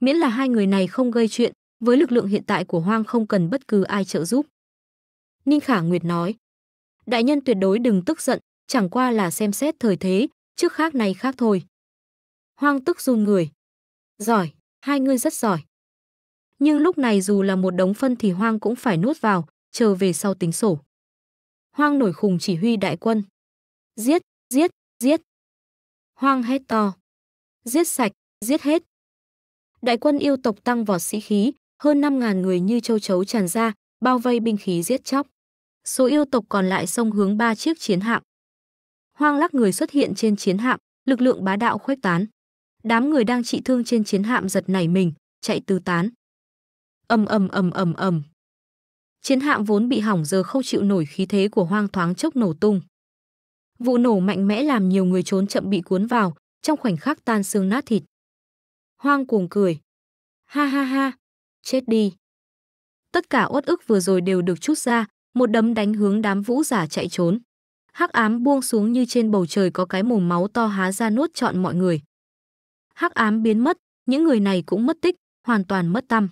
miễn là hai người này không gây chuyện, với lực lượng hiện tại của Hoang không cần bất cứ ai trợ giúp. Ninh Khả Nguyệt nói, đại nhân tuyệt đối đừng tức giận, chẳng qua là xem xét thời thế, trước khác này khác thôi. Hoang tức run người. Giỏi, hai ngươi rất giỏi. Nhưng lúc này dù là một đống phân thì Hoang cũng phải nuốt vào, chờ về sau tính sổ. Hoang nổi khùng chỉ huy đại quân. Giết, giết, giết. Hoang hét to. Giết sạch, giết hết, đại quân yêu tộc tăng vọt sĩ khí, hơn 5.000 người như châu chấu tràn ra, bao vây binh khí giết chóc. Số yêu tộc còn lại xông hướng ba chiếc chiến hạm. Hoang lắc người xuất hiện trên chiến hạm, lực lượng bá đạo khuếch tán. Đám người đang trị thương trên chiến hạm giật nảy mình, chạy tứ tán. Ầm ầm ầm ầm ầm. Chiến hạm vốn bị hỏng giờ không chịu nổi khí thế của hoang thoáng chốc nổ tung. Vụ nổ mạnh mẽ làm nhiều người trốn chậm bị cuốn vào, trong khoảnh khắc tan xương nát thịt hoang cuồng cười. Ha ha ha, chết đi. Tất cả uất ức vừa rồi đều được chút ra, một đấm đánh hướng đám vũ giả chạy trốn. Hắc ám buông xuống như trên bầu trời có cái mồm máu to há ra nuốt trọn mọi người. Hắc ám biến mất, những người này cũng mất tích, hoàn toàn mất tâm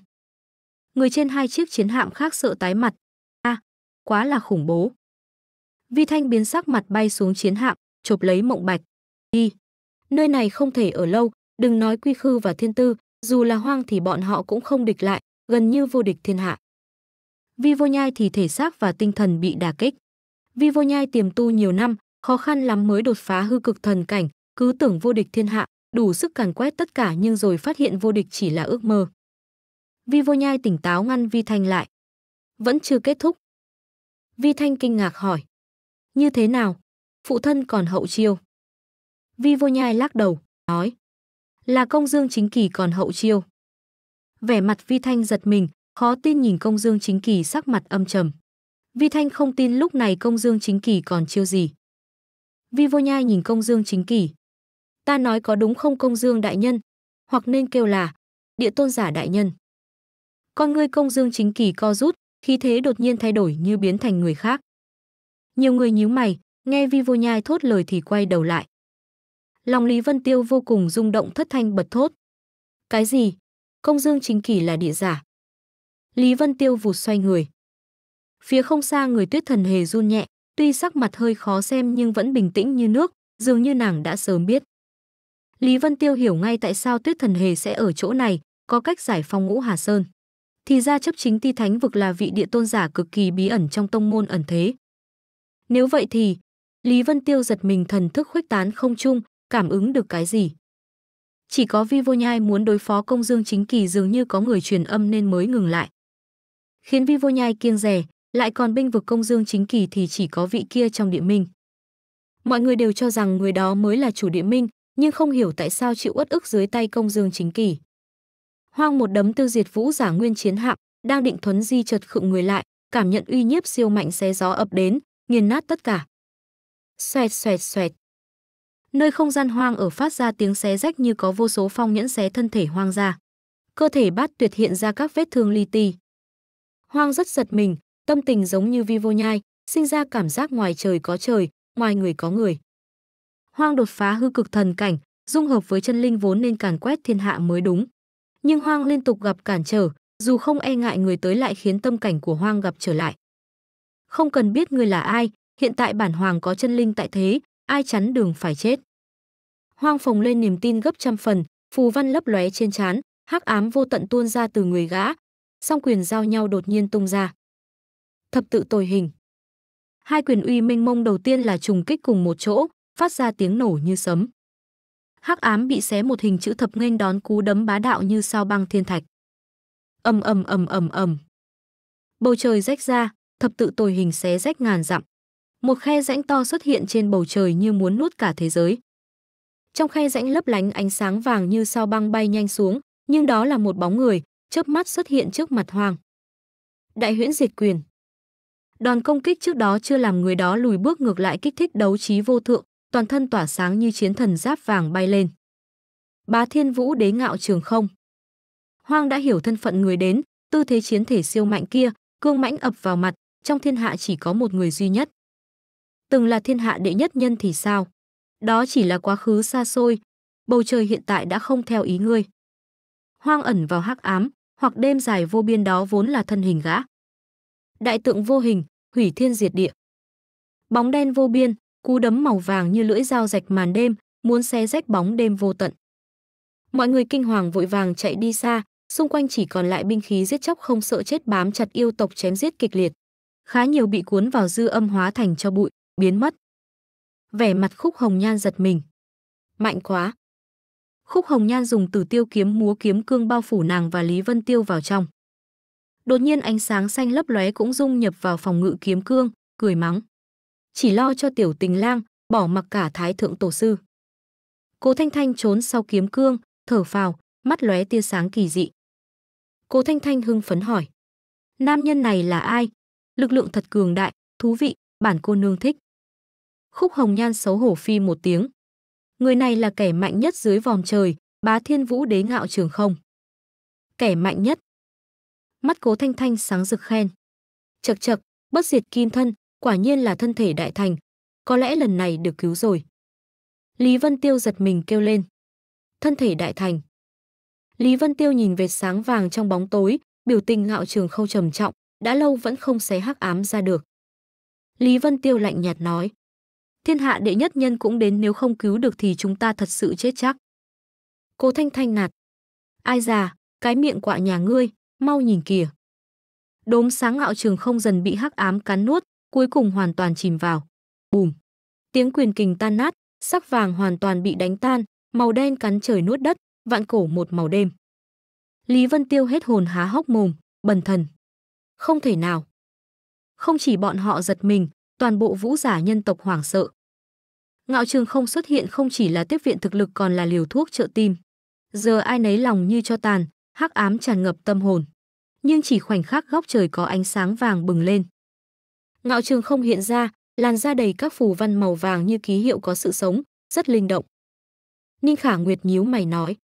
Người trên hai chiếc chiến hạm khác sợ tái mặt. A, à, quá là khủng bố. Vi Thanh biến sắc mặt bay xuống chiến hạm, chộp lấy Mộng Bạch. Đi, nơi này không thể ở lâu, Đừng nói quy khư và thiên tư, dù là hoang thì bọn họ cũng không địch lại, gần như vô địch thiên hạ. Vi vô nhai thì thể xác và tinh thần bị đà kích. Vi vô nhai tiềm tu nhiều năm, khó khăn lắm mới đột phá hư cực thần cảnh, cứ tưởng vô địch thiên hạ, đủ sức càn quét tất cả nhưng rồi phát hiện vô địch chỉ là ước mơ. Vi vô nhai tỉnh táo ngăn Vi Thanh lại. Vẫn chưa kết thúc. Vi Thanh kinh ngạc hỏi. Như thế nào? Phụ thân còn hậu chiêu. Vi vô nhai lắc đầu, nói là công dương chính kỳ còn hậu chiêu vẻ mặt vi thanh giật mình khó tin nhìn công dương chính kỳ sắc mặt âm trầm vi thanh không tin lúc này công dương chính kỳ còn chiêu gì vi vô nhai nhìn công dương chính kỳ ta nói có đúng không công dương đại nhân hoặc nên kêu là địa tôn giả đại nhân con ngươi công dương chính kỳ co rút khí thế đột nhiên thay đổi như biến thành người khác nhiều người nhíu mày nghe vi vô nhai thốt lời thì quay đầu lại Lòng Lý Vân Tiêu vô cùng rung động thất thanh bật thốt. Cái gì? Công dương chính kỳ là địa giả. Lý Vân Tiêu vụt xoay người. Phía không xa người tuyết thần hề run nhẹ, tuy sắc mặt hơi khó xem nhưng vẫn bình tĩnh như nước, dường như nàng đã sớm biết. Lý Vân Tiêu hiểu ngay tại sao tuyết thần hề sẽ ở chỗ này, có cách giải phong ngũ Hà Sơn. Thì ra chấp chính ti thánh vực là vị địa tôn giả cực kỳ bí ẩn trong tông môn ẩn thế. Nếu vậy thì, Lý Vân Tiêu giật mình thần thức khuếch tán không chung, cảm ứng được cái gì. Chỉ có Vi Vô Nhai muốn đối phó công dương chính kỳ dường như có người truyền âm nên mới ngừng lại. Khiến Vi Vô Nhai kiêng rè, lại còn binh vực công dương chính kỳ thì chỉ có vị kia trong địa minh. Mọi người đều cho rằng người đó mới là chủ địa minh, nhưng không hiểu tại sao chịu uất ức dưới tay công dương chính kỳ. Hoang một đấm tiêu diệt vũ giả nguyên chiến hạm, đang định thuấn di chợt khựng người lại, cảm nhận uy nhiếp siêu mạnh xé gió ập đến, nghiền nát tất cả. Xoẹt xoẹt xoẹt nơi không gian hoang ở phát ra tiếng xé rách như có vô số phong nhẫn xé thân thể hoang ra. Cơ thể bát tuyệt hiện ra các vết thương li ti. Hoang rất giật mình, tâm tình giống như vi vô nhai, sinh ra cảm giác ngoài trời có trời, ngoài người có người. Hoang đột phá hư cực thần cảnh, dung hợp với chân linh vốn nên càn quét thiên hạ mới đúng. Nhưng Hoang liên tục gặp cản trở, dù không e ngại người tới lại khiến tâm cảnh của Hoang gặp trở lại. Không cần biết người là ai, hiện tại bản Hoàng có chân linh tại thế, ai chắn đường phải chết. Hoang phồng lên niềm tin gấp trăm phần, phù văn lấp lóe trên trán, hắc ám vô tận tuôn ra từ người gã, song quyền giao nhau đột nhiên tung ra. Thập tự tồi hình. Hai quyền uy mênh mông đầu tiên là trùng kích cùng một chỗ, phát ra tiếng nổ như sấm. Hắc ám bị xé một hình chữ thập nghênh đón cú đấm bá đạo như sao băng thiên thạch. Ầm ầm ầm ầm ầm. Bầu trời rách ra, thập tự tồi hình xé rách ngàn dặm. Một khe rãnh to xuất hiện trên bầu trời như muốn nuốt cả thế giới. Trong khe rãnh lấp lánh ánh sáng vàng như sao băng bay nhanh xuống, nhưng đó là một bóng người, chớp mắt xuất hiện trước mặt Hoàng. Đại huyễn diệt quyền. Đòn công kích trước đó chưa làm người đó lùi bước ngược lại kích thích đấu trí vô thượng, toàn thân tỏa sáng như chiến thần giáp vàng bay lên. Bá Thiên Vũ đế ngạo trường không. Hoàng đã hiểu thân phận người đến, tư thế chiến thể siêu mạnh kia, cương mãnh ập vào mặt, trong thiên hạ chỉ có một người duy nhất từng là thiên hạ đệ nhất nhân thì sao? Đó chỉ là quá khứ xa xôi, bầu trời hiện tại đã không theo ý ngươi. Hoang ẩn vào hắc ám, hoặc đêm dài vô biên đó vốn là thân hình gã. Đại tượng vô hình, hủy thiên diệt địa. Bóng đen vô biên, cú đấm màu vàng như lưỡi dao rạch màn đêm, muốn xé rách bóng đêm vô tận. Mọi người kinh hoàng vội vàng chạy đi xa, xung quanh chỉ còn lại binh khí giết chóc không sợ chết bám chặt yêu tộc chém giết kịch liệt. Khá nhiều bị cuốn vào dư âm hóa thành cho bụi biến mất. Vẻ mặt khúc hồng nhan giật mình. Mạnh quá. Khúc hồng nhan dùng tử tiêu kiếm múa kiếm cương bao phủ nàng và Lý Vân Tiêu vào trong. Đột nhiên ánh sáng xanh lấp lóe cũng dung nhập vào phòng ngự kiếm cương, cười mắng. Chỉ lo cho tiểu tình lang, bỏ mặc cả thái thượng tổ sư. cô Thanh Thanh trốn sau kiếm cương, thở phào, mắt lóe tia sáng kỳ dị. cô Thanh Thanh hưng phấn hỏi. Nam nhân này là ai? Lực lượng thật cường đại, thú vị, bản cô nương thích. Khúc Hồng Nhan xấu hổ phi một tiếng. Người này là kẻ mạnh nhất dưới vòm trời, bá thiên vũ đế ngạo trường không. Kẻ mạnh nhất. Mắt cố thanh thanh sáng rực khen. Chật chật, bất diệt kim thân, quả nhiên là thân thể đại thành. Có lẽ lần này được cứu rồi. Lý Vân Tiêu giật mình kêu lên. Thân thể đại thành. Lý Vân Tiêu nhìn vệt sáng vàng trong bóng tối, biểu tình ngạo trường khâu trầm trọng, đã lâu vẫn không xé hắc ám ra được. Lý Vân Tiêu lạnh nhạt nói, thiên hạ đệ nhất nhân cũng đến nếu không cứu được thì chúng ta thật sự chết chắc. cô Thanh Thanh nạt. Ai già, cái miệng quạ nhà ngươi, mau nhìn kìa. Đốm sáng ngạo trường không dần bị hắc ám cắn nuốt, cuối cùng hoàn toàn chìm vào. Bùm. Tiếng quyền kình tan nát, sắc vàng hoàn toàn bị đánh tan, màu đen cắn trời nuốt đất, vạn cổ một màu đêm. Lý Vân Tiêu hết hồn há hốc mồm, bần thần. Không thể nào. Không chỉ bọn họ giật mình, toàn bộ vũ giả nhân tộc hoảng sợ. Ngạo Trường không xuất hiện không chỉ là tiếp viện thực lực còn là liều thuốc trợ tim. Giờ ai nấy lòng như cho tàn, hắc ám tràn ngập tâm hồn. Nhưng chỉ khoảnh khắc góc trời có ánh sáng vàng bừng lên. Ngạo Trường không hiện ra, làn da đầy các phù văn màu vàng như ký hiệu có sự sống, rất linh động. Ninh Khả Nguyệt nhíu mày nói: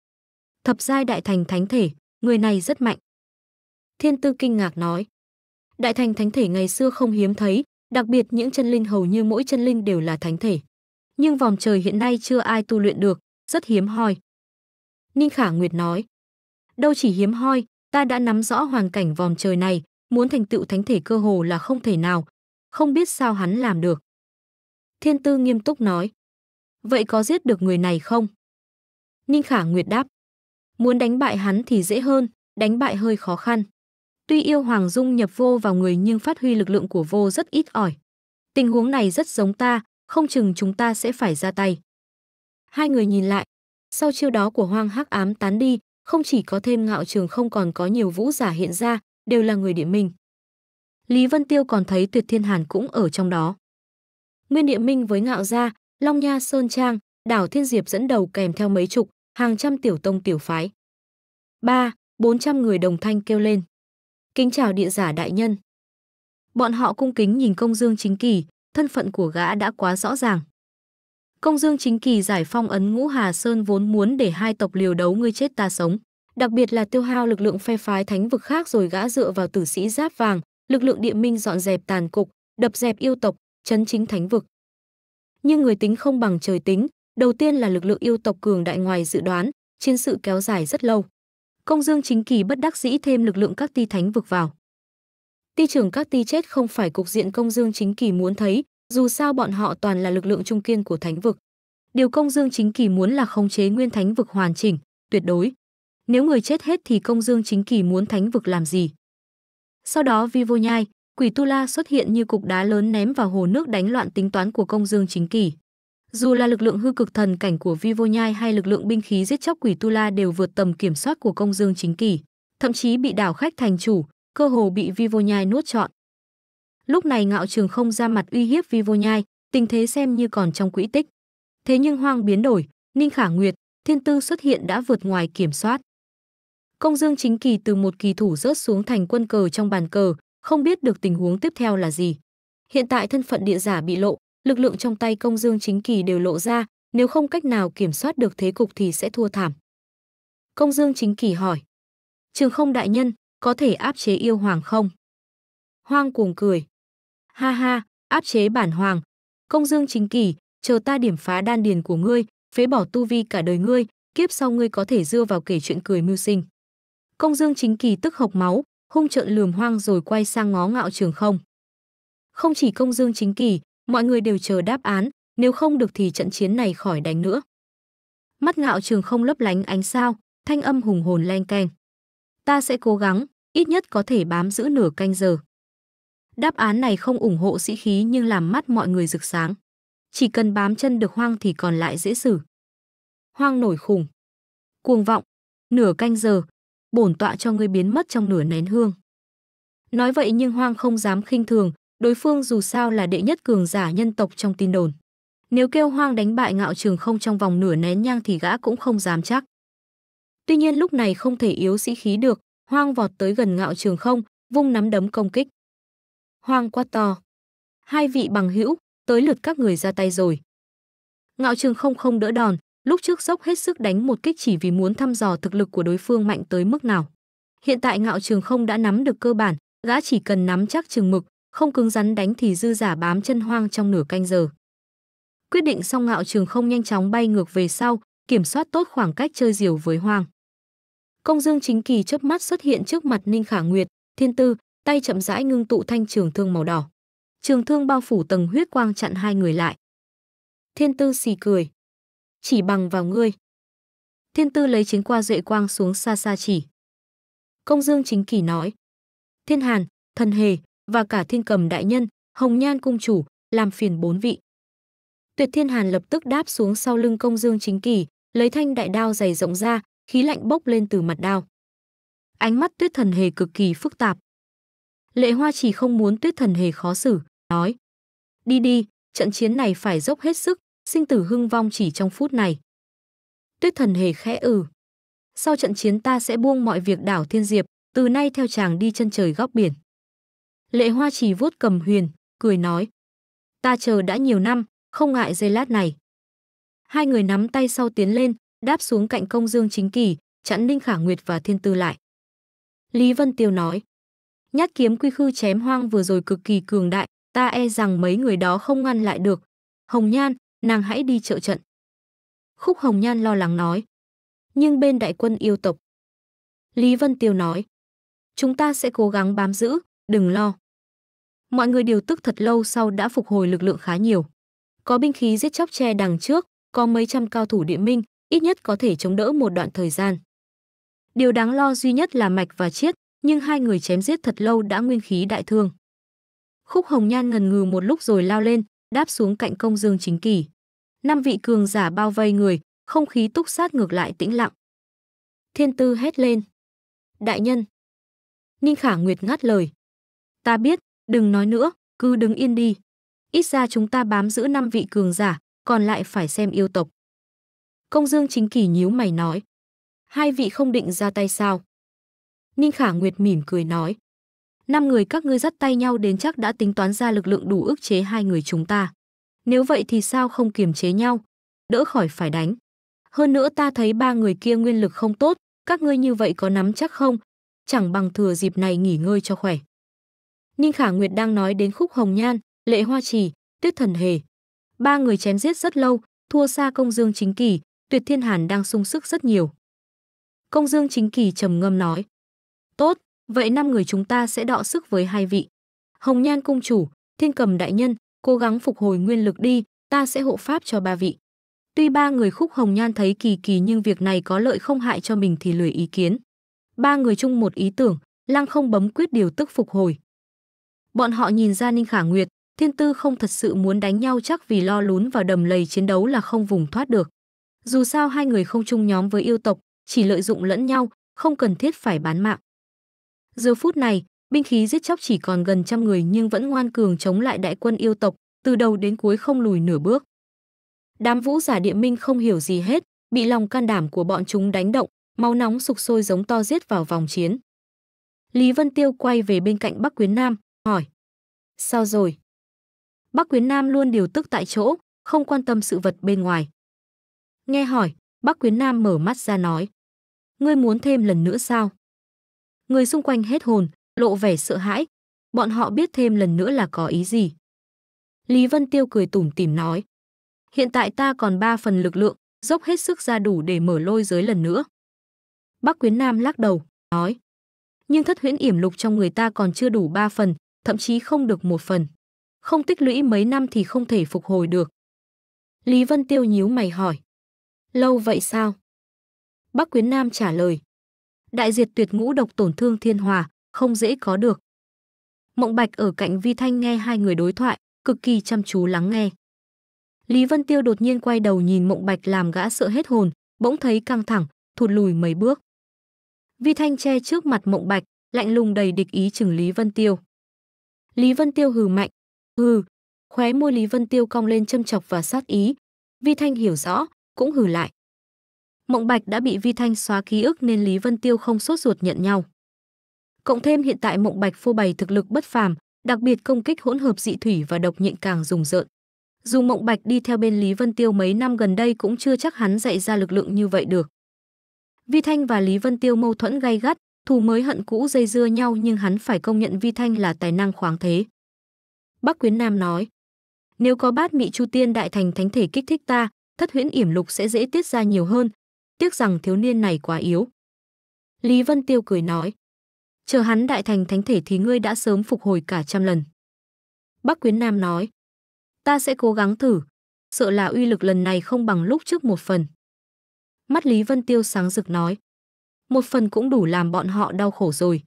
"Thập giai đại thành thánh thể, người này rất mạnh." Thiên Tư kinh ngạc nói: "Đại thành thánh thể ngày xưa không hiếm thấy, đặc biệt những chân linh hầu như mỗi chân linh đều là thánh thể." nhưng vòng trời hiện nay chưa ai tu luyện được, rất hiếm hoi. Ninh Khả Nguyệt nói, đâu chỉ hiếm hoi, ta đã nắm rõ hoàn cảnh vòng trời này, muốn thành tựu thánh thể cơ hồ là không thể nào, không biết sao hắn làm được. Thiên Tư nghiêm túc nói, vậy có giết được người này không? Ninh Khả Nguyệt đáp, muốn đánh bại hắn thì dễ hơn, đánh bại hơi khó khăn. Tuy yêu Hoàng Dung nhập vô vào người nhưng phát huy lực lượng của vô rất ít ỏi. Tình huống này rất giống ta, không chừng chúng ta sẽ phải ra tay. Hai người nhìn lại, sau chiêu đó của hoang hắc ám tán đi, không chỉ có thêm ngạo trường không còn có nhiều vũ giả hiện ra, đều là người địa minh. Lý Vân Tiêu còn thấy tuyệt thiên hàn cũng ở trong đó. Nguyên địa minh với ngạo gia, Long Nha Sơn Trang, đảo Thiên Diệp dẫn đầu kèm theo mấy chục, hàng trăm tiểu tông tiểu phái. Ba, bốn trăm người đồng thanh kêu lên. Kính chào địa giả đại nhân. Bọn họ cung kính nhìn công dương chính kỳ, thân phận của gã đã quá rõ ràng. Công Dương chính kỳ giải phong ấn ngũ Hà Sơn vốn muốn để hai tộc liều đấu ngươi chết ta sống, đặc biệt là tiêu hao lực lượng phe phái thánh vực khác rồi gã dựa vào tử sĩ giáp vàng, lực lượng địa minh dọn dẹp tàn cục, đập dẹp yêu tộc, chấn chính thánh vực. Nhưng người tính không bằng trời tính, đầu tiên là lực lượng yêu tộc cường đại ngoài dự đoán, chiến sự kéo dài rất lâu. Công Dương chính kỳ bất đắc dĩ thêm lực lượng các ti thánh vực vào ti trưởng các ti chết không phải cục diện công dương chính kỳ muốn thấy, dù sao bọn họ toàn là lực lượng trung kiên của thánh vực. Điều công dương chính kỳ muốn là khống chế nguyên thánh vực hoàn chỉnh, tuyệt đối. Nếu người chết hết thì công dương chính kỳ muốn thánh vực làm gì? Sau đó vi vô nhai, quỷ tu la xuất hiện như cục đá lớn ném vào hồ nước đánh loạn tính toán của công dương chính kỳ. Dù là lực lượng hư cực thần cảnh của vi vô nhai hay lực lượng binh khí giết chóc quỷ tu la đều vượt tầm kiểm soát của công dương chính kỳ, thậm chí bị đảo khách thành chủ, cơ hồ bị Vivo Nhai nuốt chọn. Lúc này Ngạo Trường không ra mặt uy hiếp Vivo Nhai, tình thế xem như còn trong quỹ tích. Thế nhưng hoang biến đổi, Ninh Khả Nguyệt, Thiên Tư xuất hiện đã vượt ngoài kiểm soát. Công Dương Chính Kỳ từ một kỳ thủ rớt xuống thành quân cờ trong bàn cờ, không biết được tình huống tiếp theo là gì. Hiện tại thân phận địa giả bị lộ, lực lượng trong tay Công Dương Chính Kỳ đều lộ ra, nếu không cách nào kiểm soát được thế cục thì sẽ thua thảm. Công Dương Chính Kỳ hỏi, Trường không đại nhân, có thể áp chế yêu hoàng không? Hoang cuồng cười. Ha ha, áp chế bản hoàng. Công dương chính kỷ, chờ ta điểm phá đan điền của ngươi, phế bỏ tu vi cả đời ngươi, kiếp sau ngươi có thể dưa vào kể chuyện cười mưu sinh. Công dương chính kỳ tức hộc máu, hung trợn lườm hoang rồi quay sang ngó ngạo trường không. Không chỉ công dương chính kỳ, mọi người đều chờ đáp án, nếu không được thì trận chiến này khỏi đánh nữa. Mắt ngạo trường không lấp lánh ánh sao, thanh âm hùng hồn len keng. Ta sẽ cố gắng, ít nhất có thể bám giữ nửa canh giờ. Đáp án này không ủng hộ sĩ khí nhưng làm mắt mọi người rực sáng. Chỉ cần bám chân được hoang thì còn lại dễ xử. Hoang nổi khủng. Cuồng vọng. Nửa canh giờ. Bổn tọa cho ngươi biến mất trong nửa nén hương. Nói vậy nhưng hoang không dám khinh thường, đối phương dù sao là đệ nhất cường giả nhân tộc trong tin đồn. Nếu kêu hoang đánh bại ngạo trường không trong vòng nửa nén nhang thì gã cũng không dám chắc. Tuy nhiên lúc này không thể yếu sĩ khí được, Hoang vọt tới gần Ngạo Trường Không, vung nắm đấm công kích. Hoang quát to: "Hai vị bằng hữu, tới lượt các người ra tay rồi." Ngạo Trường Không không đỡ đòn, lúc trước dốc hết sức đánh một kích chỉ vì muốn thăm dò thực lực của đối phương mạnh tới mức nào. Hiện tại Ngạo Trường Không đã nắm được cơ bản, gã chỉ cần nắm chắc trường mực, không cứng rắn đánh thì dư giả bám chân hoang trong nửa canh giờ. Quyết định xong Ngạo Trường Không nhanh chóng bay ngược về sau, kiểm soát tốt khoảng cách chơi diều với hoang. Công dương chính kỳ chớp mắt xuất hiện trước mặt Ninh Khả Nguyệt, thiên tư, tay chậm rãi ngưng tụ thanh trường thương màu đỏ. Trường thương bao phủ tầng huyết quang chặn hai người lại. Thiên tư xì cười. Chỉ bằng vào ngươi. Thiên tư lấy chiến qua duệ quang xuống xa xa chỉ. Công dương chính kỳ nói. Thiên hàn, thần hề, và cả thiên cầm đại nhân, hồng nhan cung chủ, làm phiền bốn vị. Tuyệt thiên hàn lập tức đáp xuống sau lưng công dương chính kỳ, lấy thanh đại đao dày rộng ra, khí lạnh bốc lên từ mặt đao. Ánh mắt tuyết thần hề cực kỳ phức tạp. Lệ hoa chỉ không muốn tuyết thần hề khó xử, nói. Đi đi, trận chiến này phải dốc hết sức, sinh tử hưng vong chỉ trong phút này. Tuyết thần hề khẽ ừ. Sau trận chiến ta sẽ buông mọi việc đảo thiên diệp, từ nay theo chàng đi chân trời góc biển. Lệ hoa chỉ vuốt cầm huyền, cười nói. Ta chờ đã nhiều năm, không ngại dây lát này. Hai người nắm tay sau tiến lên, đáp xuống cạnh công dương chính kỳ, chặn Ninh Khả Nguyệt và Thiên Tư lại. Lý Vân Tiêu nói, nhát kiếm quy khư chém hoang vừa rồi cực kỳ cường đại, ta e rằng mấy người đó không ngăn lại được. Hồng Nhan, nàng hãy đi trợ trận. Khúc Hồng Nhan lo lắng nói, nhưng bên đại quân yêu tộc. Lý Vân Tiêu nói, chúng ta sẽ cố gắng bám giữ, đừng lo. Mọi người đều tức thật lâu sau đã phục hồi lực lượng khá nhiều. Có binh khí giết chóc tre đằng trước, có mấy trăm cao thủ địa minh, ít nhất có thể chống đỡ một đoạn thời gian. Điều đáng lo duy nhất là Mạch và Chiết, nhưng hai người chém giết thật lâu đã nguyên khí đại thương. Khúc Hồng Nhan ngần ngừ một lúc rồi lao lên, đáp xuống cạnh công dương chính kỳ. Năm vị cường giả bao vây người, không khí túc sát ngược lại tĩnh lặng. Thiên Tư hét lên. Đại nhân. Ninh Khả Nguyệt ngắt lời. Ta biết, đừng nói nữa, cứ đứng yên đi. Ít ra chúng ta bám giữ năm vị cường giả, còn lại phải xem yêu tộc. Công Dương Chính Kỳ nhíu mày nói. Hai vị không định ra tay sao? Ninh Khả Nguyệt mỉm cười nói. Năm người các ngươi dắt tay nhau đến chắc đã tính toán ra lực lượng đủ ức chế hai người chúng ta. Nếu vậy thì sao không kiềm chế nhau? Đỡ khỏi phải đánh. Hơn nữa ta thấy ba người kia nguyên lực không tốt, các ngươi như vậy có nắm chắc không? Chẳng bằng thừa dịp này nghỉ ngơi cho khỏe. Ninh Khả Nguyệt đang nói đến khúc hồng nhan, lệ hoa trì, tuyết thần hề. Ba người chém giết rất lâu, thua xa công dương chính kỳ, Tuyệt Thiên Hàn đang sung sức rất nhiều. Công Dương Chính Kỳ trầm ngâm nói. Tốt, vậy năm người chúng ta sẽ đọ sức với hai vị. Hồng Nhan Cung Chủ, Thiên Cầm Đại Nhân, cố gắng phục hồi nguyên lực đi, ta sẽ hộ pháp cho ba vị. Tuy ba người khúc Hồng Nhan thấy kỳ kỳ nhưng việc này có lợi không hại cho mình thì lười ý kiến. Ba người chung một ý tưởng, lăng không bấm quyết điều tức phục hồi. Bọn họ nhìn ra Ninh Khả Nguyệt, thiên tư không thật sự muốn đánh nhau chắc vì lo lún vào đầm lầy chiến đấu là không vùng thoát được. Dù sao hai người không chung nhóm với yêu tộc, chỉ lợi dụng lẫn nhau, không cần thiết phải bán mạng. Giờ phút này, binh khí giết chóc chỉ còn gần trăm người nhưng vẫn ngoan cường chống lại đại quân yêu tộc, từ đầu đến cuối không lùi nửa bước. Đám vũ giả địa minh không hiểu gì hết, bị lòng can đảm của bọn chúng đánh động, máu nóng sục sôi giống to giết vào vòng chiến. Lý Vân Tiêu quay về bên cạnh Bắc Quyến Nam, hỏi. Sao rồi? Bắc Quyến Nam luôn điều tức tại chỗ, không quan tâm sự vật bên ngoài. Nghe hỏi, bác Quyến Nam mở mắt ra nói. Ngươi muốn thêm lần nữa sao? Người xung quanh hết hồn, lộ vẻ sợ hãi. Bọn họ biết thêm lần nữa là có ý gì. Lý Vân Tiêu cười tủm tỉm nói. Hiện tại ta còn ba phần lực lượng, dốc hết sức ra đủ để mở lôi giới lần nữa. Bác Quyến Nam lắc đầu, nói. Nhưng thất huyễn yểm lục trong người ta còn chưa đủ ba phần, thậm chí không được một phần. Không tích lũy mấy năm thì không thể phục hồi được. Lý Vân Tiêu nhíu mày hỏi. Lâu vậy sao? Bắc Quyến Nam trả lời. Đại diệt tuyệt ngũ độc tổn thương thiên hòa, không dễ có được. Mộng Bạch ở cạnh Vi Thanh nghe hai người đối thoại, cực kỳ chăm chú lắng nghe. Lý Vân Tiêu đột nhiên quay đầu nhìn Mộng Bạch làm gã sợ hết hồn, bỗng thấy căng thẳng, thụt lùi mấy bước. Vi Thanh che trước mặt Mộng Bạch, lạnh lùng đầy địch ý chừng Lý Vân Tiêu. Lý Vân Tiêu hừ mạnh, hừ, khóe môi Lý Vân Tiêu cong lên châm chọc và sát ý. Vi Thanh hiểu rõ, cũng hừ lại. Mộng Bạch đã bị Vi Thanh xóa ký ức nên Lý Vân Tiêu không sốt ruột nhận nhau. Cộng thêm hiện tại Mộng Bạch phô bày thực lực bất phàm, đặc biệt công kích hỗn hợp dị thủy và độc nhện càng rùng rợn. Dù Mộng Bạch đi theo bên Lý Vân Tiêu mấy năm gần đây cũng chưa chắc hắn dạy ra lực lượng như vậy được. Vi Thanh và Lý Vân Tiêu mâu thuẫn gay gắt, thù mới hận cũ dây dưa nhau nhưng hắn phải công nhận Vi Thanh là tài năng khoáng thế. Bắc Quyến Nam nói, nếu có bát mị chu tiên đại thành thánh thể kích thích ta, thất huyễn yểm lục sẽ dễ tiết ra nhiều hơn. Tiếc rằng thiếu niên này quá yếu. Lý Vân Tiêu cười nói. Chờ hắn đại thành thánh thể thì ngươi đã sớm phục hồi cả trăm lần. Bắc Quyến Nam nói. Ta sẽ cố gắng thử. Sợ là uy lực lần này không bằng lúc trước một phần. Mắt Lý Vân Tiêu sáng rực nói. Một phần cũng đủ làm bọn họ đau khổ rồi.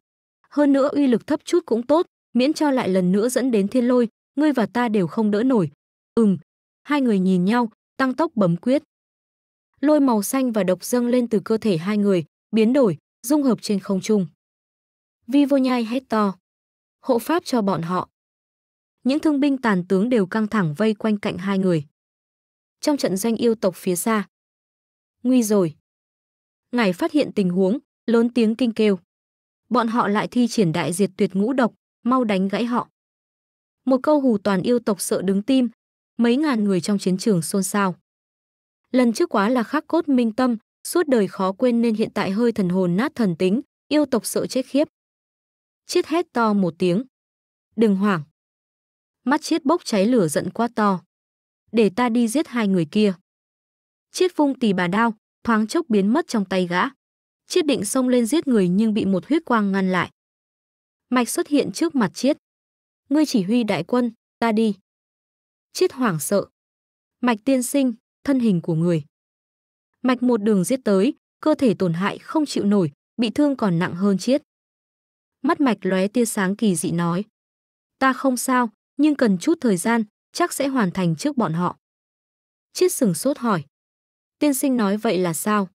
Hơn nữa uy lực thấp chút cũng tốt, miễn cho lại lần nữa dẫn đến thiên lôi, ngươi và ta đều không đỡ nổi. Ừm, hai người nhìn nhau, tăng tốc bấm quyết. Lôi màu xanh và độc dâng lên từ cơ thể hai người, biến đổi, dung hợp trên không trung. Vi vô nhai hét to. Hộ pháp cho bọn họ. Những thương binh tàn tướng đều căng thẳng vây quanh cạnh hai người. Trong trận doanh yêu tộc phía xa. Nguy rồi. ngài phát hiện tình huống, lớn tiếng kinh kêu. Bọn họ lại thi triển đại diệt tuyệt ngũ độc, mau đánh gãy họ. Một câu hù toàn yêu tộc sợ đứng tim, mấy ngàn người trong chiến trường xôn xao. Lần trước quá là khắc cốt minh tâm, suốt đời khó quên nên hiện tại hơi thần hồn nát thần tính, yêu tộc sợ chết khiếp. Chiết hét to một tiếng. Đừng hoảng. Mắt chiết bốc cháy lửa giận quá to. Để ta đi giết hai người kia. Chiết vung tỳ bà đao, thoáng chốc biến mất trong tay gã. Chiết định xông lên giết người nhưng bị một huyết quang ngăn lại. Mạch xuất hiện trước mặt chiết. Ngươi chỉ huy đại quân, ta đi chết hoảng sợ. Mạch tiên sinh, thân hình của người. Mạch một đường giết tới, cơ thể tổn hại không chịu nổi, bị thương còn nặng hơn chết. Mắt mạch lóe tia sáng kỳ dị nói. Ta không sao, nhưng cần chút thời gian, chắc sẽ hoàn thành trước bọn họ. Chiết sừng sốt hỏi. Tiên sinh nói vậy là sao?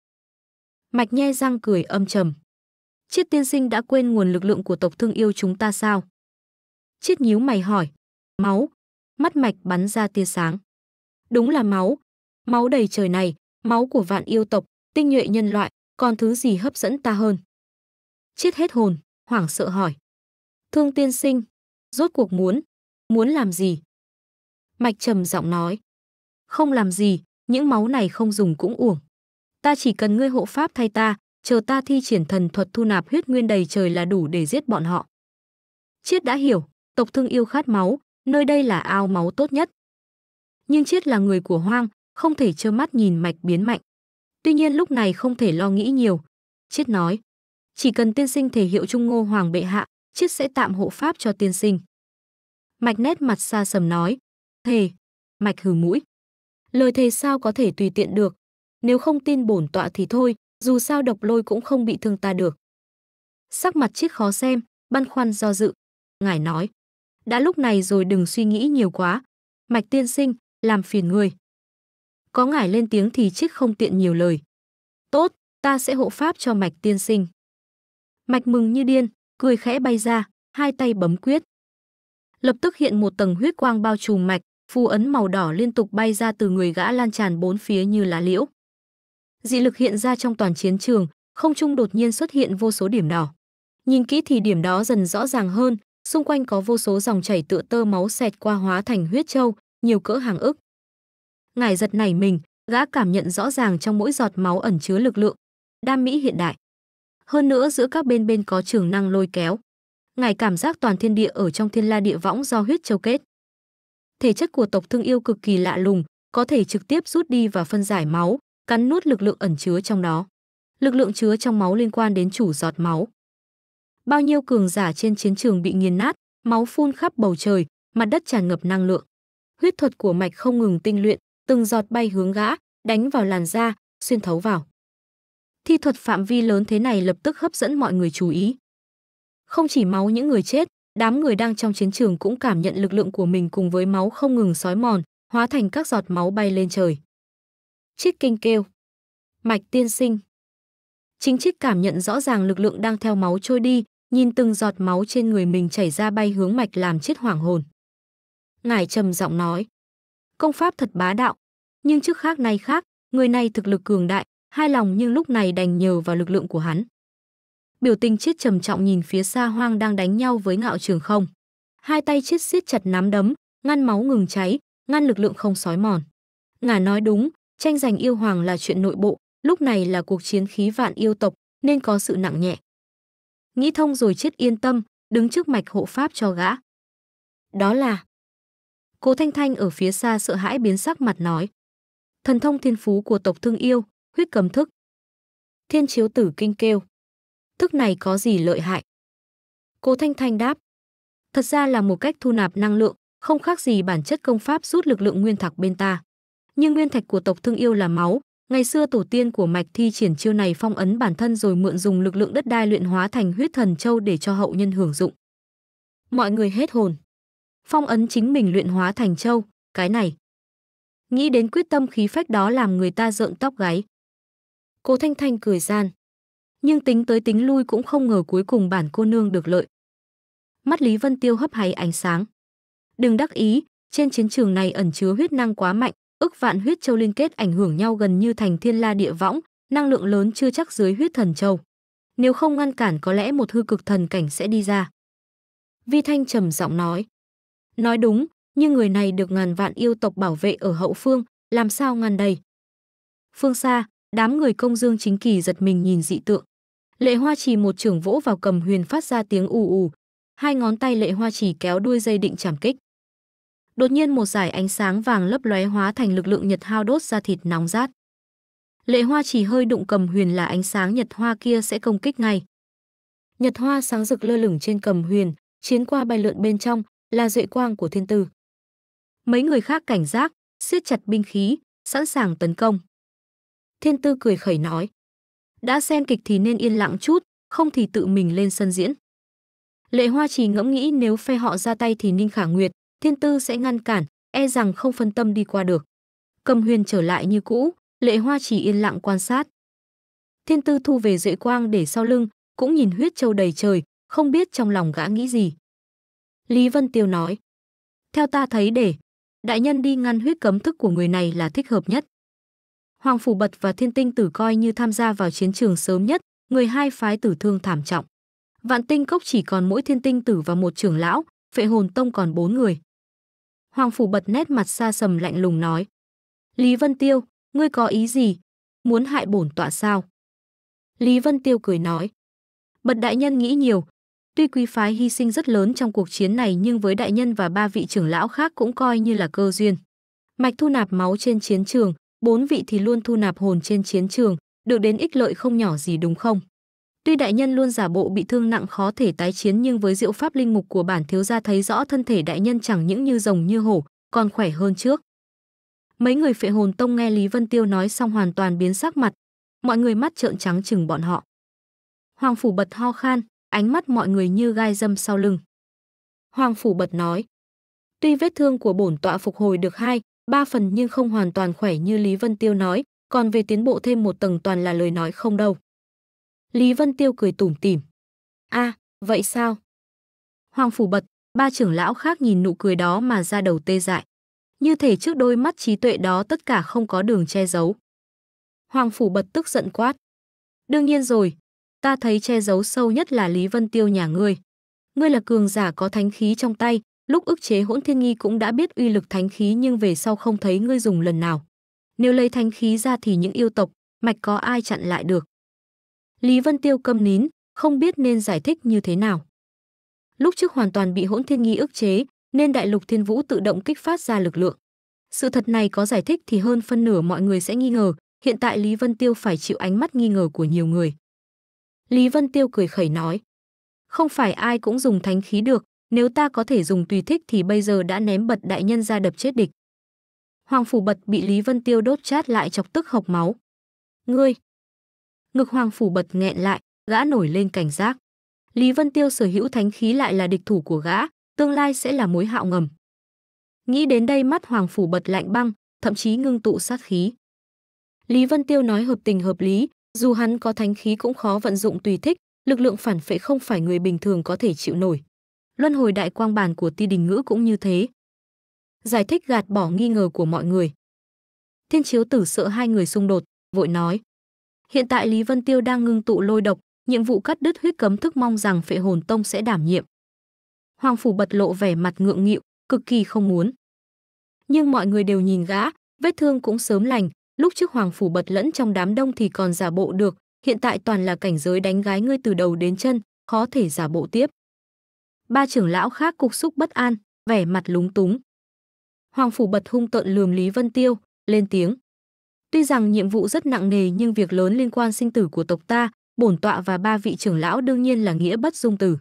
Mạch nhe răng cười âm trầm. Chiết tiên sinh đã quên nguồn lực lượng của tộc thương yêu chúng ta sao? Chiết nhíu mày hỏi. Máu, mắt mạch bắn ra tia sáng. Đúng là máu, máu đầy trời này, máu của vạn yêu tộc, tinh nhuệ nhân loại, còn thứ gì hấp dẫn ta hơn? Chết hết hồn, hoảng sợ hỏi. Thương tiên sinh, rốt cuộc muốn, muốn làm gì? Mạch trầm giọng nói. Không làm gì, những máu này không dùng cũng uổng. Ta chỉ cần ngươi hộ pháp thay ta, chờ ta thi triển thần thuật thu nạp huyết nguyên đầy trời là đủ để giết bọn họ. Chết đã hiểu, tộc thương yêu khát máu, nơi đây là ao máu tốt nhất. Nhưng chết là người của hoang, không thể trơ mắt nhìn mạch biến mạnh. Tuy nhiên lúc này không thể lo nghĩ nhiều. Chết nói, chỉ cần tiên sinh thể hiệu trung ngô hoàng bệ hạ, chết sẽ tạm hộ pháp cho tiên sinh. Mạch nét mặt xa sầm nói, thề, mạch hừ mũi. Lời thề sao có thể tùy tiện được, nếu không tin bổn tọa thì thôi, dù sao độc lôi cũng không bị thương ta được. Sắc mặt chiếc khó xem, băn khoăn do dự. Ngài nói, đã lúc này rồi đừng suy nghĩ nhiều quá. Mạch tiên sinh, làm phiền người. Có ngải lên tiếng thì trích không tiện nhiều lời. Tốt, ta sẽ hộ pháp cho mạch tiên sinh. Mạch mừng như điên, cười khẽ bay ra, hai tay bấm quyết. Lập tức hiện một tầng huyết quang bao trùm mạch, phù ấn màu đỏ liên tục bay ra từ người gã lan tràn bốn phía như lá liễu. Dị lực hiện ra trong toàn chiến trường, không trung đột nhiên xuất hiện vô số điểm đỏ. Nhìn kỹ thì điểm đó dần rõ ràng hơn, xung quanh có vô số dòng chảy tựa tơ máu xẹt qua hóa thành huyết châu, nhiều cỡ hàng ức. ngài giật nảy mình, gã cảm nhận rõ ràng trong mỗi giọt máu ẩn chứa lực lượng, đam mỹ hiện đại. Hơn nữa giữa các bên bên có trường năng lôi kéo. Ngài cảm giác toàn thiên địa ở trong thiên la địa võng do huyết châu kết. Thể chất của tộc thương yêu cực kỳ lạ lùng, có thể trực tiếp rút đi và phân giải máu, cắn nuốt lực lượng ẩn chứa trong đó. Lực lượng chứa trong máu liên quan đến chủ giọt máu. Bao nhiêu cường giả trên chiến trường bị nghiền nát, máu phun khắp bầu trời, mặt đất tràn ngập năng lượng. Huyết thuật của mạch không ngừng tinh luyện, từng giọt bay hướng gã, đánh vào làn da, xuyên thấu vào. Thi thuật phạm vi lớn thế này lập tức hấp dẫn mọi người chú ý. Không chỉ máu những người chết, đám người đang trong chiến trường cũng cảm nhận lực lượng của mình cùng với máu không ngừng sói mòn, hóa thành các giọt máu bay lên trời. Chiếc kinh kêu. Mạch tiên sinh. Chính Trích cảm nhận rõ ràng lực lượng đang theo máu trôi đi, nhìn từng giọt máu trên người mình chảy ra bay hướng mạch làm chết hoảng hồn. ngài trầm giọng nói, công pháp thật bá đạo, nhưng trước khác nay khác, người này thực lực cường đại, hai lòng nhưng lúc này đành nhờ vào lực lượng của hắn. Biểu tình chết trầm trọng nhìn phía xa hoang đang đánh nhau với ngạo trường không. Hai tay chết siết chặt nắm đấm, ngăn máu ngừng cháy, ngăn lực lượng không sói mòn. ngài nói đúng, tranh giành yêu hoàng là chuyện nội bộ, Lúc này là cuộc chiến khí vạn yêu tộc nên có sự nặng nhẹ. Nghĩ thông rồi chết yên tâm, đứng trước mạch hộ pháp cho gã. Đó là Cố Thanh Thanh ở phía xa sợ hãi biến sắc mặt nói. Thần thông thiên phú của tộc thương yêu, huyết cầm thức. Thiên chiếu tử kinh kêu. Thức này có gì lợi hại? Cố Thanh Thanh đáp. Thật ra là một cách thu nạp năng lượng, không khác gì bản chất công pháp rút lực lượng nguyên thạch bên ta. Nhưng nguyên thạch của tộc thương yêu là máu, Ngày xưa tổ tiên của Mạch thi triển chiêu này phong ấn bản thân rồi mượn dùng lực lượng đất đai luyện hóa thành huyết thần châu để cho hậu nhân hưởng dụng. Mọi người hết hồn. Phong ấn chính mình luyện hóa thành châu, cái này. Nghĩ đến quyết tâm khí phách đó làm người ta rợn tóc gáy. cô Thanh Thanh cười gian. Nhưng tính tới tính lui cũng không ngờ cuối cùng bản cô nương được lợi. Mắt Lý Vân Tiêu hấp hay ánh sáng. Đừng đắc ý, trên chiến trường này ẩn chứa huyết năng quá mạnh, ức vạn huyết châu liên kết ảnh hưởng nhau gần như thành thiên la địa võng, năng lượng lớn chưa chắc dưới huyết thần châu. Nếu không ngăn cản có lẽ một hư cực thần cảnh sẽ đi ra. Vi Thanh trầm giọng nói. Nói đúng, nhưng người này được ngàn vạn yêu tộc bảo vệ ở hậu phương, làm sao ngăn đây? Phương xa, đám người công dương chính kỳ giật mình nhìn dị tượng. Lệ Hoa Trì một trưởng vỗ vào cầm huyền phát ra tiếng ù ù. Hai ngón tay Lệ Hoa Trì kéo đuôi dây định chảm kích đột nhiên một dải ánh sáng vàng lấp lóe hóa thành lực lượng nhật hao đốt ra thịt nóng rát. Lệ hoa chỉ hơi đụng cầm huyền là ánh sáng nhật hoa kia sẽ công kích ngay. Nhật hoa sáng rực lơ lửng trên cầm huyền, chiến qua bay lượn bên trong, là duệ quang của thiên tư. Mấy người khác cảnh giác, siết chặt binh khí, sẵn sàng tấn công. Thiên tư cười khẩy nói. Đã xem kịch thì nên yên lặng chút, không thì tự mình lên sân diễn. Lệ Hoa chỉ ngẫm nghĩ nếu phe họ ra tay thì Ninh Khả Nguyệt, thiên tư sẽ ngăn cản, e rằng không phân tâm đi qua được. Cầm huyền trở lại như cũ, lệ hoa chỉ yên lặng quan sát. Thiên tư thu về duệ quang để sau lưng, cũng nhìn huyết châu đầy trời, không biết trong lòng gã nghĩ gì. Lý Vân Tiêu nói, theo ta thấy để, đại nhân đi ngăn huyết cấm thức của người này là thích hợp nhất. Hoàng Phủ Bật và Thiên Tinh Tử coi như tham gia vào chiến trường sớm nhất, người hai phái tử thương thảm trọng. Vạn Tinh Cốc chỉ còn mỗi Thiên Tinh Tử và một trưởng lão, Phệ Hồn Tông còn bốn người. Hoàng Phủ bật nét mặt xa sầm lạnh lùng nói. Lý Vân Tiêu, ngươi có ý gì? Muốn hại bổn tọa sao? Lý Vân Tiêu cười nói. Bật đại nhân nghĩ nhiều. Tuy quý phái hy sinh rất lớn trong cuộc chiến này nhưng với đại nhân và ba vị trưởng lão khác cũng coi như là cơ duyên. Mạch thu nạp máu trên chiến trường, bốn vị thì luôn thu nạp hồn trên chiến trường, được đến ích lợi không nhỏ gì đúng không? Tuy đại nhân luôn giả bộ bị thương nặng khó thể tái chiến nhưng với diệu pháp linh mục của bản thiếu gia thấy rõ thân thể đại nhân chẳng những như rồng như hổ, còn khỏe hơn trước. Mấy người phệ hồn tông nghe Lý Vân Tiêu nói xong hoàn toàn biến sắc mặt, mọi người mắt trợn trắng chừng bọn họ. Hoàng phủ bật ho khan, ánh mắt mọi người như gai dâm sau lưng. Hoàng phủ bật nói, tuy vết thương của bổn tọa phục hồi được hai, ba phần nhưng không hoàn toàn khỏe như Lý Vân Tiêu nói, còn về tiến bộ thêm một tầng toàn là lời nói không đâu. Lý Vân Tiêu cười tủm tỉm. a à, vậy sao? Hoàng Phủ bật, ba trưởng lão khác nhìn nụ cười đó mà ra đầu tê dại. Như thể trước đôi mắt trí tuệ đó tất cả không có đường che giấu. Hoàng Phủ bật tức giận quát. Đương nhiên rồi, ta thấy che giấu sâu nhất là Lý Vân Tiêu nhà ngươi. Ngươi là cường giả có thánh khí trong tay, lúc ức chế hỗn thiên nghi cũng đã biết uy lực thánh khí nhưng về sau không thấy ngươi dùng lần nào. Nếu lấy thánh khí ra thì những yêu tộc, mạch có ai chặn lại được. Lý Vân Tiêu câm nín, không biết nên giải thích như thế nào. Lúc trước hoàn toàn bị hỗn thiên nghi ức chế, nên đại lục thiên vũ tự động kích phát ra lực lượng. Sự thật này có giải thích thì hơn phân nửa mọi người sẽ nghi ngờ, hiện tại Lý Vân Tiêu phải chịu ánh mắt nghi ngờ của nhiều người. Lý Vân Tiêu cười khẩy nói, không phải ai cũng dùng thánh khí được, nếu ta có thể dùng tùy thích thì bây giờ đã ném bật đại nhân ra đập chết địch. Hoàng phủ bật bị Lý Vân Tiêu đốt chát lại chọc tức hộc máu. Ngươi, ngực hoàng phủ bật nghẹn lại, gã nổi lên cảnh giác. Lý Vân Tiêu sở hữu thánh khí lại là địch thủ của gã, tương lai sẽ là mối hạo ngầm. Nghĩ đến đây mắt hoàng phủ bật lạnh băng, thậm chí ngưng tụ sát khí. Lý Vân Tiêu nói hợp tình hợp lý, dù hắn có thánh khí cũng khó vận dụng tùy thích, lực lượng phản phệ không phải người bình thường có thể chịu nổi. Luân hồi đại quang bàn của ti đình ngữ cũng như thế. Giải thích gạt bỏ nghi ngờ của mọi người. Thiên chiếu tử sợ hai người xung đột, vội nói. Hiện tại Lý Vân Tiêu đang ngưng tụ lôi độc, nhiệm vụ cắt đứt huyết cấm thức mong rằng Phệ Hồn Tông sẽ đảm nhiệm. Hoàng phủ bật lộ vẻ mặt ngượng nghịu, cực kỳ không muốn. Nhưng mọi người đều nhìn gã, vết thương cũng sớm lành, lúc trước Hoàng phủ bật lẫn trong đám đông thì còn giả bộ được, hiện tại toàn là cảnh giới đánh gái ngươi từ đầu đến chân, khó thể giả bộ tiếp. Ba trưởng lão khác cục xúc bất an, vẻ mặt lúng túng. Hoàng phủ bật hung tợn lườm Lý Vân Tiêu, lên tiếng. Tuy rằng nhiệm vụ rất nặng nề nhưng việc lớn liên quan sinh tử của tộc ta, bổn tọa và ba vị trưởng lão đương nhiên là nghĩa bất dung tử.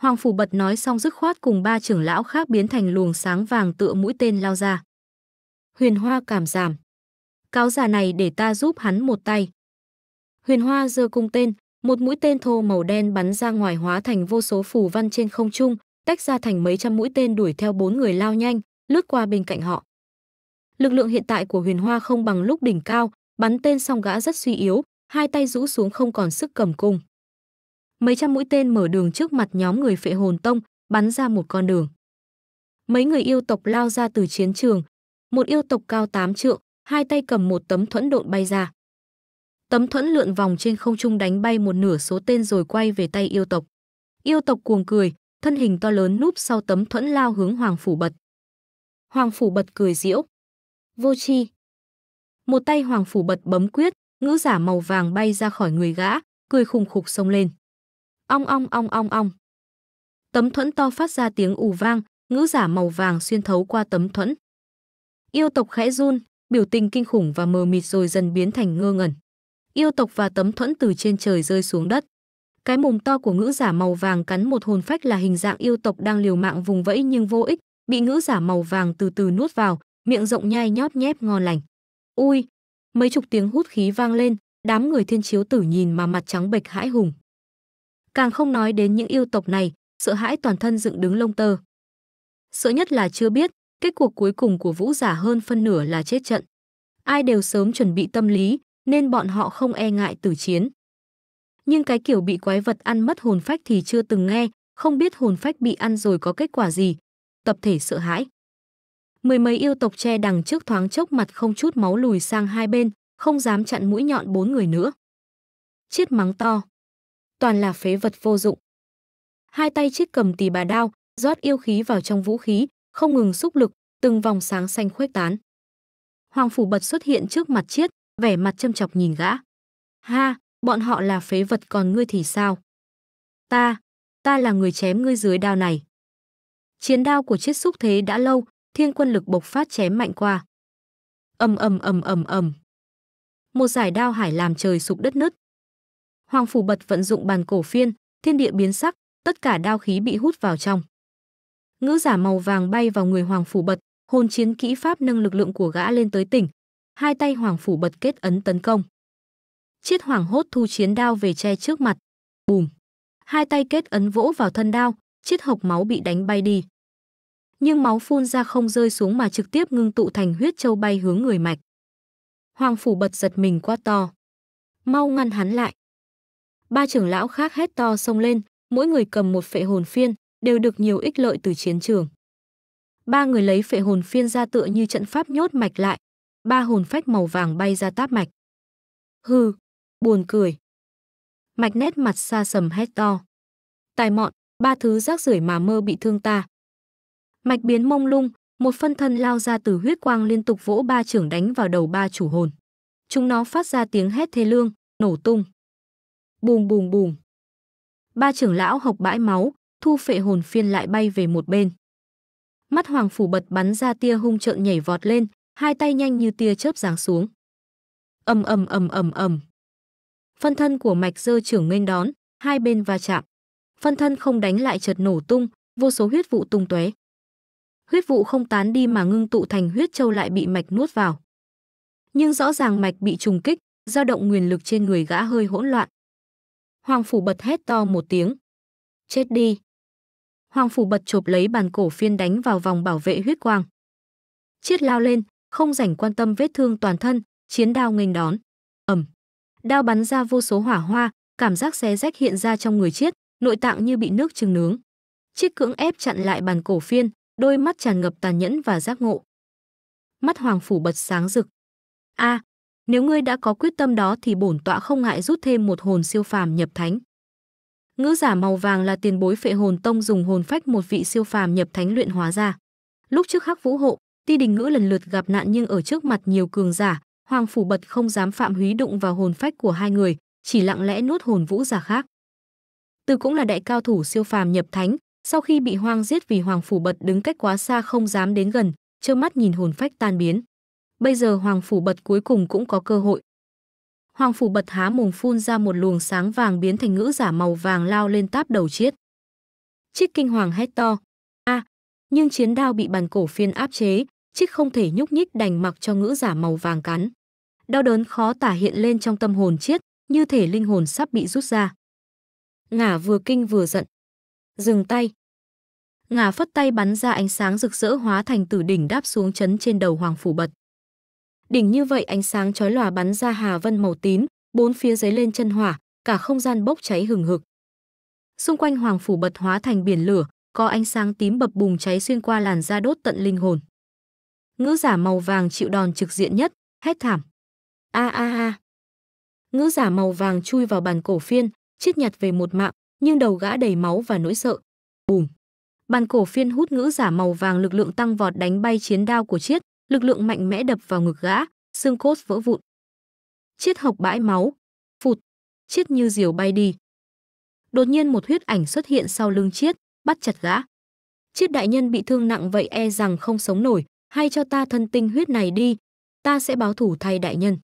Hoàng Phủ Bật nói xong dứt khoát cùng ba trưởng lão khác biến thành luồng sáng vàng tựa mũi tên lao ra. Huyền Hoa cảm giảm. Cáo già này để ta giúp hắn một tay. Huyền Hoa giơ cung tên, một mũi tên thô màu đen bắn ra ngoài hóa thành vô số phù văn trên không trung, tách ra thành mấy trăm mũi tên đuổi theo bốn người lao nhanh, lướt qua bên cạnh họ. Lực lượng hiện tại của Huyền Hoa không bằng lúc đỉnh cao, bắn tên xong gã rất suy yếu, hai tay rũ xuống không còn sức cầm cung. Mấy trăm mũi tên mở đường trước mặt nhóm người Phệ Hồn Tông, bắn ra một con đường. Mấy người yêu tộc lao ra từ chiến trường, một yêu tộc cao tám trượng, hai tay cầm một tấm thuẫn độn bay ra. Tấm thuẫn lượn vòng trên không trung đánh bay một nửa số tên rồi quay về tay yêu tộc. Yêu tộc cuồng cười, thân hình to lớn núp sau tấm thuẫn lao hướng Hoàng Phủ Bật. Hoàng Phủ Bật cười diễu vô chi, Một tay hoàng phủ bật bấm quyết, ngữ giả màu vàng bay ra khỏi người gã, cười khùng khục sông lên. Ong ong ong ong ong. Tấm thuẫn to phát ra tiếng ù vang, ngữ giả màu vàng xuyên thấu qua tấm thuẫn. Yêu tộc khẽ run, biểu tình kinh khủng và mờ mịt rồi dần biến thành ngơ ngẩn. Yêu tộc và tấm thuẫn từ trên trời rơi xuống đất. Cái mồm to của ngữ giả màu vàng cắn một hồn phách là hình dạng yêu tộc đang liều mạng vùng vẫy nhưng vô ích, bị ngữ giả màu vàng từ từ nuốt vào, miệng rộng nhai nhóp nhép ngon lành. Ui! Mấy chục tiếng hút khí vang lên, đám người thiên chiếu tử nhìn mà mặt trắng bệch hãi hùng. Càng không nói đến những yêu tộc này, sợ hãi toàn thân dựng đứng lông tơ. Sợ nhất là chưa biết, kết cuộc cuối cùng của vũ giả hơn phân nửa là chết trận. Ai đều sớm chuẩn bị tâm lý, nên bọn họ không e ngại tử chiến. Nhưng cái kiểu bị quái vật ăn mất hồn phách thì chưa từng nghe, không biết hồn phách bị ăn rồi có kết quả gì. Tập thể sợ hãi mười mấy yêu tộc che đằng trước thoáng chốc mặt không chút máu lùi sang hai bên, không dám chặn mũi nhọn bốn người nữa. Chiết mắng to. Toàn là phế vật vô dụng. Hai tay chiết cầm tỳ bà đao, rót yêu khí vào trong vũ khí, không ngừng xúc lực, từng vòng sáng xanh khuếch tán. Hoàng phủ bật xuất hiện trước mặt chiết, vẻ mặt châm chọc nhìn gã. Ha, bọn họ là phế vật còn ngươi thì sao? Ta, ta là người chém ngươi dưới đao này. Chiến đao của chiết xúc thế đã lâu, thiên quân lực bộc phát chém mạnh qua. Ầm ầm ầm ầm ầm. Một giải đao hải làm trời sụp đất nứt. Hoàng phủ bật vận dụng bàn cổ phiên, thiên địa biến sắc, tất cả đao khí bị hút vào trong. Ngữ giả màu vàng bay vào người Hoàng phủ bật, hồn chiến kỹ pháp nâng lực lượng của gã lên tới tỉnh, hai tay Hoàng phủ bật kết ấn tấn công. Chiết Hoàng hốt thu chiến đao về che trước mặt. Bùm. Hai tay kết ấn vỗ vào thân đao, chiết hộc máu bị đánh bay đi nhưng máu phun ra không rơi xuống mà trực tiếp ngưng tụ thành huyết châu bay hướng người mạch. Hoàng phủ bật giật mình quá to. Mau ngăn hắn lại. Ba trưởng lão khác hét to xông lên, mỗi người cầm một phệ hồn phiên, đều được nhiều ích lợi từ chiến trường. Ba người lấy phệ hồn phiên ra tựa như trận pháp nhốt mạch lại, ba hồn phách màu vàng bay ra táp mạch. Hừ, buồn cười. Mạch nét mặt xa sầm hét to. Tài mọn, ba thứ rác rưởi mà mơ bị thương ta, Mạch biến mông lung, một phân thân lao ra từ huyết quang liên tục vỗ ba trưởng đánh vào đầu ba chủ hồn. Chúng nó phát ra tiếng hét thê lương, nổ tung. Bùm bùm bùm. Ba trưởng lão hộc bãi máu, thu phệ hồn phiên lại bay về một bên. Mắt hoàng phủ bật bắn ra tia hung trợn nhảy vọt lên, hai tay nhanh như tia chớp giáng xuống. Ầm ầm ầm ầm ầm. Phân thân của mạch dơ trưởng nghênh đón, hai bên va chạm. Phân thân không đánh lại chợt nổ tung, vô số huyết vụ tung tóe huyết vụ không tán đi mà ngưng tụ thành huyết châu lại bị mạch nuốt vào. Nhưng rõ ràng mạch bị trùng kích, dao động nguyên lực trên người gã hơi hỗn loạn. Hoàng phủ bật hét to một tiếng. Chết đi. Hoàng phủ bật chộp lấy bàn cổ phiên đánh vào vòng bảo vệ huyết quang. Chiết lao lên, không rảnh quan tâm vết thương toàn thân, chiến đao nghênh đón. Ầm. Đao bắn ra vô số hỏa hoa, cảm giác xé rách hiện ra trong người chiết, nội tạng như bị nước chừng nướng. Chiết cưỡng ép chặn lại bàn cổ phiên, đôi mắt tràn ngập tàn nhẫn và giác ngộ. Mắt Hoàng Phủ bật sáng rực. A, à, nếu ngươi đã có quyết tâm đó thì bổn tọa không ngại rút thêm một hồn siêu phàm nhập thánh. Ngữ giả màu vàng là tiền bối phệ hồn tông dùng hồn phách một vị siêu phàm nhập thánh luyện hóa ra. Lúc trước khắc Vũ hộ, Ti Đình Ngữ lần lượt gặp nạn nhưng ở trước mặt nhiều cường giả, Hoàng phủ bật không dám phạm húy đụng vào hồn phách của hai người, chỉ lặng lẽ nuốt hồn vũ giả khác. Từ cũng là đại cao thủ siêu phàm nhập thánh, sau khi bị hoang giết vì hoàng phủ bật đứng cách quá xa không dám đến gần, trơ mắt nhìn hồn phách tan biến. Bây giờ hoàng phủ bật cuối cùng cũng có cơ hội. Hoàng phủ bật há mồm phun ra một luồng sáng vàng biến thành ngữ giả màu vàng lao lên táp đầu chiết. Chiếc kinh hoàng hét to. a à, nhưng chiến đao bị bàn cổ phiên áp chế, chiếc không thể nhúc nhích đành mặc cho ngữ giả màu vàng cắn. Đau đớn khó tả hiện lên trong tâm hồn chiết, như thể linh hồn sắp bị rút ra. Ngả vừa kinh vừa giận, dừng tay. Ngà phất tay bắn ra ánh sáng rực rỡ hóa thành tử đỉnh đáp xuống chấn trên đầu Hoàng Phủ Bật. Đỉnh như vậy ánh sáng chói lòa bắn ra hà vân màu tím, bốn phía giấy lên chân hỏa, cả không gian bốc cháy hừng hực. Xung quanh Hoàng Phủ Bật hóa thành biển lửa, có ánh sáng tím bập bùng cháy xuyên qua làn da đốt tận linh hồn. Ngữ giả màu vàng chịu đòn trực diện nhất, hét thảm. A a a. Ngữ giả màu vàng chui vào bàn cổ phiên, chết nhặt về một mạng, nhưng đầu gã đầy máu và nỗi sợ. Bùm! Bàn cổ phiên hút ngữ giả màu vàng lực lượng tăng vọt đánh bay chiến đao của chiết, lực lượng mạnh mẽ đập vào ngực gã, xương cốt vỡ vụn. Chiết hộc bãi máu, phụt, chiết như diều bay đi. Đột nhiên một huyết ảnh xuất hiện sau lưng chiết, bắt chặt gã. Chiết đại nhân bị thương nặng vậy e rằng không sống nổi, hay cho ta thân tinh huyết này đi, ta sẽ báo thủ thay đại nhân.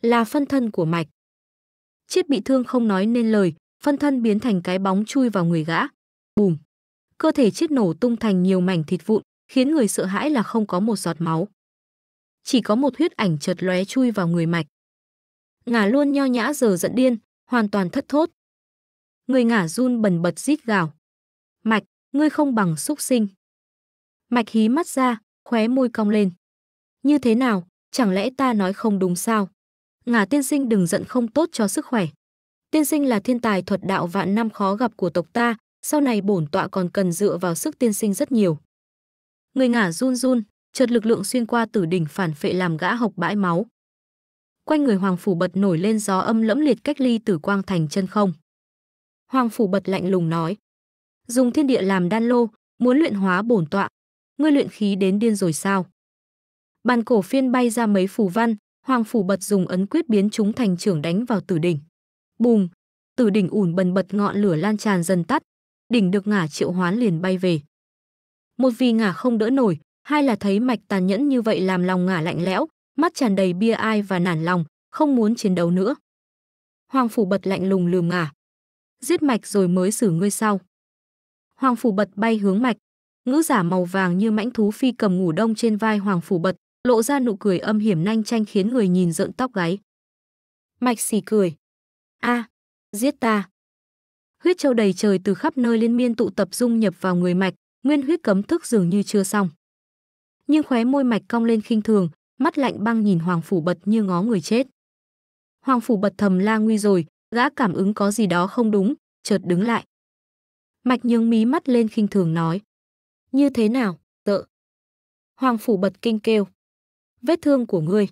Là phân thân của mạch. Chiết bị thương không nói nên lời, phân thân biến thành cái bóng chui vào người gã. Bùm! Cơ thể chiếc nổ tung thành nhiều mảnh thịt vụn, khiến người sợ hãi là không có một giọt máu. Chỉ có một huyết ảnh chợt lóe chui vào người mạch. Ngả luôn nho nhã giờ giận điên, hoàn toàn thất thốt. Người ngả run bần bật rít gào. Mạch, ngươi không bằng xúc sinh. Mạch hí mắt ra, khóe môi cong lên. Như thế nào, chẳng lẽ ta nói không đúng sao? Ngả tiên sinh đừng giận không tốt cho sức khỏe. Tiên sinh là thiên tài thuật đạo vạn năm khó gặp của tộc ta, sau này bổn tọa còn cần dựa vào sức tiên sinh rất nhiều. Người ngả run run, chợt lực lượng xuyên qua tử đỉnh phản phệ làm gã hộc bãi máu. Quanh người Hoàng Phủ Bật nổi lên gió âm lẫm liệt cách ly tử quang thành chân không. Hoàng Phủ Bật lạnh lùng nói. Dùng thiên địa làm đan lô, muốn luyện hóa bổn tọa. Ngươi luyện khí đến điên rồi sao? Bàn cổ phiên bay ra mấy phù văn, Hoàng Phủ Bật dùng ấn quyết biến chúng thành trưởng đánh vào tử đỉnh. Bùm, từ đỉnh ủn bần bật ngọn lửa lan tràn dần tắt, đỉnh được ngả triệu hoán liền bay về. Một vì ngả không đỡ nổi, hai là thấy mạch tàn nhẫn như vậy làm lòng ngả lạnh lẽo, mắt tràn đầy bia ai và nản lòng, không muốn chiến đấu nữa. Hoàng phủ bật lạnh lùng lườm ngả. Giết mạch rồi mới xử ngươi sau. Hoàng phủ bật bay hướng mạch, ngữ giả màu vàng như mãnh thú phi cầm ngủ đông trên vai hoàng phủ bật, lộ ra nụ cười âm hiểm nhanh tranh khiến người nhìn rợn tóc gáy. Mạch xì cười. A, giết ta. Huyết châu đầy trời từ khắp nơi liên miên tụ tập dung nhập vào người mạch, nguyên huyết cấm thức dường như chưa xong. Nhưng khóe môi mạch cong lên khinh thường, mắt lạnh băng nhìn Hoàng phủ bật như ngó người chết. Hoàng phủ bật thầm la nguy rồi, gã cảm ứng có gì đó không đúng, chợt đứng lại. Mạch nhướng mí mắt lên khinh thường nói: "Như thế nào, tợ?" Hoàng phủ bật kinh kêu: "Vết thương của ngươi."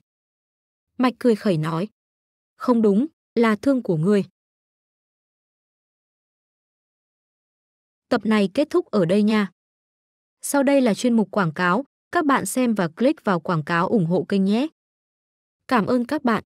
Mạch cười khẩy nói: "Không đúng, là thương của người. Tập này kết thúc ở đây nha. Sau đây là chuyên mục quảng cáo, các bạn xem và click vào quảng cáo ủng hộ kênh nhé. Cảm ơn các bạn.